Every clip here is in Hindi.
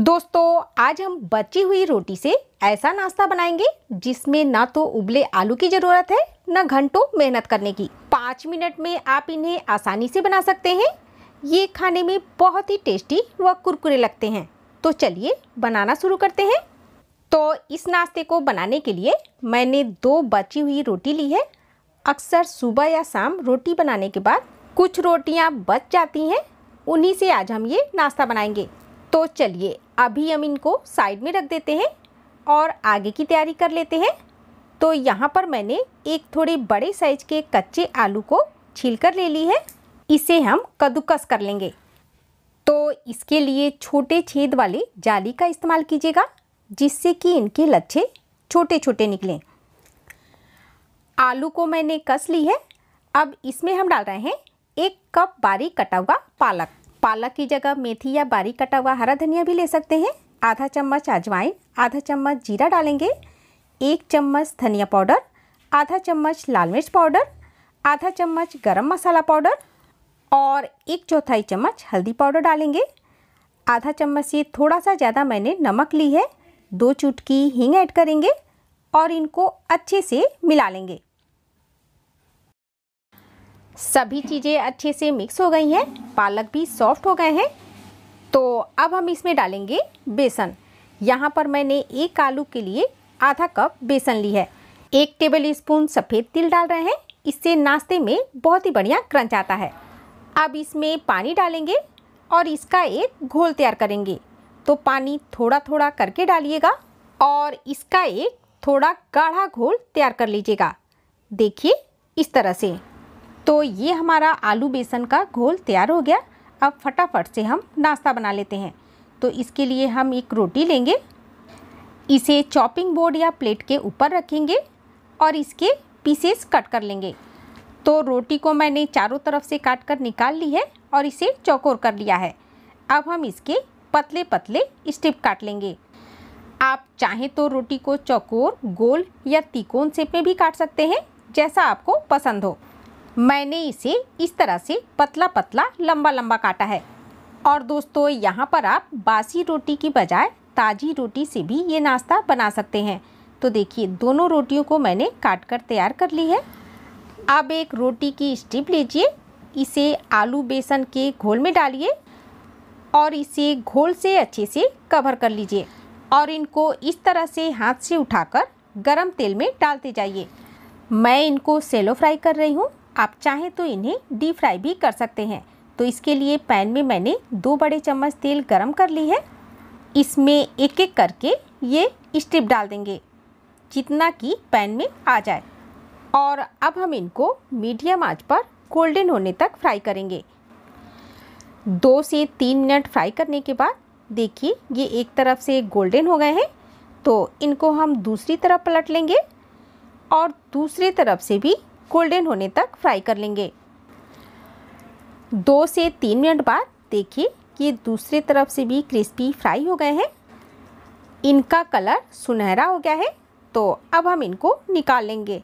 दोस्तों आज हम बची हुई रोटी से ऐसा नाश्ता बनाएंगे जिसमें ना तो उबले आलू की ज़रूरत है ना घंटों मेहनत करने की पाँच मिनट में आप इन्हें आसानी से बना सकते हैं ये खाने में बहुत ही टेस्टी व कुरकुरे लगते हैं तो चलिए बनाना शुरू करते हैं तो इस नाश्ते को बनाने के लिए मैंने दो बची हुई रोटी ली है अक्सर सुबह या शाम रोटी बनाने के बाद कुछ रोटियाँ बच जाती हैं उन्हीं से आज हम ये नाश्ता बनाएंगे तो चलिए अभी हम इनको साइड में रख देते हैं और आगे की तैयारी कर लेते हैं तो यहाँ पर मैंने एक थोड़े बड़े साइज के कच्चे आलू को छील कर ले ली है इसे हम कद्दूकस कर लेंगे तो इसके लिए छोटे छेद वाले जाली का इस्तेमाल कीजिएगा जिससे कि इनके लच्छे छोटे छोटे निकलें आलू को मैंने कस ली है अब इसमें हम डाल रहे हैं एक कप बारीक कटा हुआ पालक पालक की जगह मेथी या बारीक कटा हुआ हरा धनिया भी ले सकते हैं आधा चम्मच अजवाइन आधा चम्मच जीरा डालेंगे एक चम्मच धनिया पाउडर आधा चम्मच लाल मिर्च पाउडर आधा चम्मच गरम मसाला पाउडर और एक चौथाई चम्मच हल्दी पाउडर डालेंगे आधा चम्मच से थोड़ा सा ज़्यादा मैंने नमक ली है दो चुटकी हींग ऐड करेंगे और इनको अच्छे से मिला लेंगे सभी चीज़ें अच्छे से मिक्स हो गई हैं पालक भी सॉफ्ट हो गए हैं तो अब हम इसमें डालेंगे बेसन यहाँ पर मैंने एक आलू के लिए आधा कप बेसन ली है एक टेबल स्पून सफ़ेद तिल डाल रहे हैं इससे नाश्ते में बहुत ही बढ़िया क्रंच आता है अब इसमें पानी डालेंगे और इसका एक घोल तैयार करेंगे तो पानी थोड़ा थोड़ा करके डालिएगा और इसका एक थोड़ा गाढ़ा घोल तैयार कर लीजिएगा देखिए इस तरह से तो ये हमारा आलू बेसन का घोल तैयार हो गया अब फटाफट से हम नाश्ता बना लेते हैं तो इसके लिए हम एक रोटी लेंगे इसे चॉपिंग बोर्ड या प्लेट के ऊपर रखेंगे और इसके पीसेस कट कर लेंगे तो रोटी को मैंने चारों तरफ से काट कर निकाल ली है और इसे चौकोर कर लिया है अब हम इसके पतले पतले स्टिप काट लेंगे आप चाहें तो रोटी को चौकोर गोल या तिकोन शेप में भी काट सकते हैं जैसा आपको पसंद हो मैंने इसे इस तरह से पतला पतला लंबा लंबा काटा है और दोस्तों यहाँ पर आप बासी रोटी की बजाय ताज़ी रोटी से भी ये नाश्ता बना सकते हैं तो देखिए दोनों रोटियों को मैंने काट कर तैयार कर ली है अब एक रोटी की स्टिप लीजिए इसे आलू बेसन के घोल में डालिए और इसे घोल से अच्छे से कवर कर लीजिए और इनको इस तरह से हाथ से उठाकर गरम तेल में डालते जाइए मैं इनको सेलो फ्राई कर रही हूँ आप चाहें तो इन्हें डीप फ्राई भी कर सकते हैं तो इसके लिए पैन में मैंने दो बड़े चम्मच तेल गरम कर ली है इसमें एक एक करके ये स्ट्रिप डाल देंगे जितना कि पैन में आ जाए और अब हम इनको मीडियम आंच पर गोल्डन होने तक फ्राई करेंगे दो से तीन मिनट फ्राई करने के बाद देखिए ये एक तरफ से गोल्डन हो गए हैं तो इनको हम दूसरी तरफ पलट लेंगे और दूसरी तरफ से भी गोल्डन होने तक फ्राई कर लेंगे दो से तीन मिनट बाद देखिए ये दूसरी तरफ से भी क्रिस्पी फ्राई हो गए हैं इनका कलर सुनहरा हो गया है तो अब हम इनको निकाल लेंगे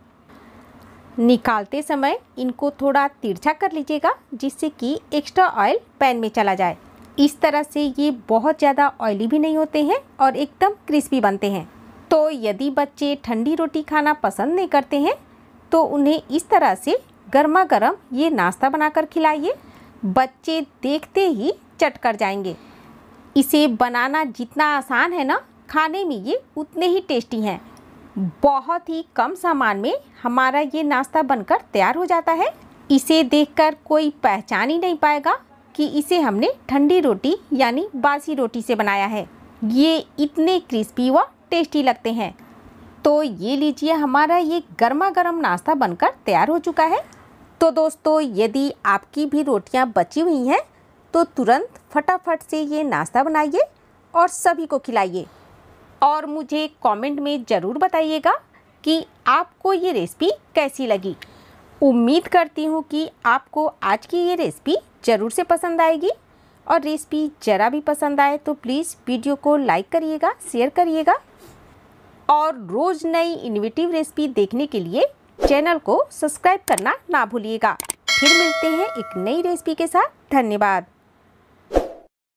निकालते समय इनको थोड़ा तिरछा कर लीजिएगा जिससे कि एक्स्ट्रा ऑयल पैन में चला जाए इस तरह से ये बहुत ज़्यादा ऑयली भी नहीं होते हैं और एकदम क्रिस्पी बनते हैं तो यदि बच्चे ठंडी रोटी खाना पसंद नहीं करते हैं तो उन्हें इस तरह से गर्मा गर्म ये नाश्ता बनाकर खिलाइए बच्चे देखते ही चट कर जाएंगे इसे बनाना जितना आसान है ना खाने में ये उतने ही टेस्टी हैं बहुत ही कम सामान में हमारा ये नाश्ता बनकर तैयार हो जाता है इसे देखकर कोई पहचान ही नहीं पाएगा कि इसे हमने ठंडी रोटी यानी बासी रोटी से बनाया है ये इतने क्रिस्पी व टेस्टी लगते हैं तो ये लीजिए हमारा ये गर्मा गर्म नाश्ता बनकर तैयार हो चुका है तो दोस्तों यदि आपकी भी रोटियां बची हुई हैं तो तुरंत फटाफट से ये नाश्ता बनाइए और सभी को खिलाइए और मुझे कमेंट में ज़रूर बताइएगा कि आपको ये रेसिपी कैसी लगी उम्मीद करती हूँ कि आपको आज की ये रेसिपी ज़रूर से पसंद आएगी और रेसिपी ज़रा भी पसंद आए तो प्लीज़ वीडियो को लाइक करिएगा शेयर करिएगा और रोज़ नई इनोवेटिव रेसिपी देखने के लिए चैनल को सब्सक्राइब करना ना भूलिएगा फिर मिलते हैं एक नई रेसिपी के साथ धन्यवाद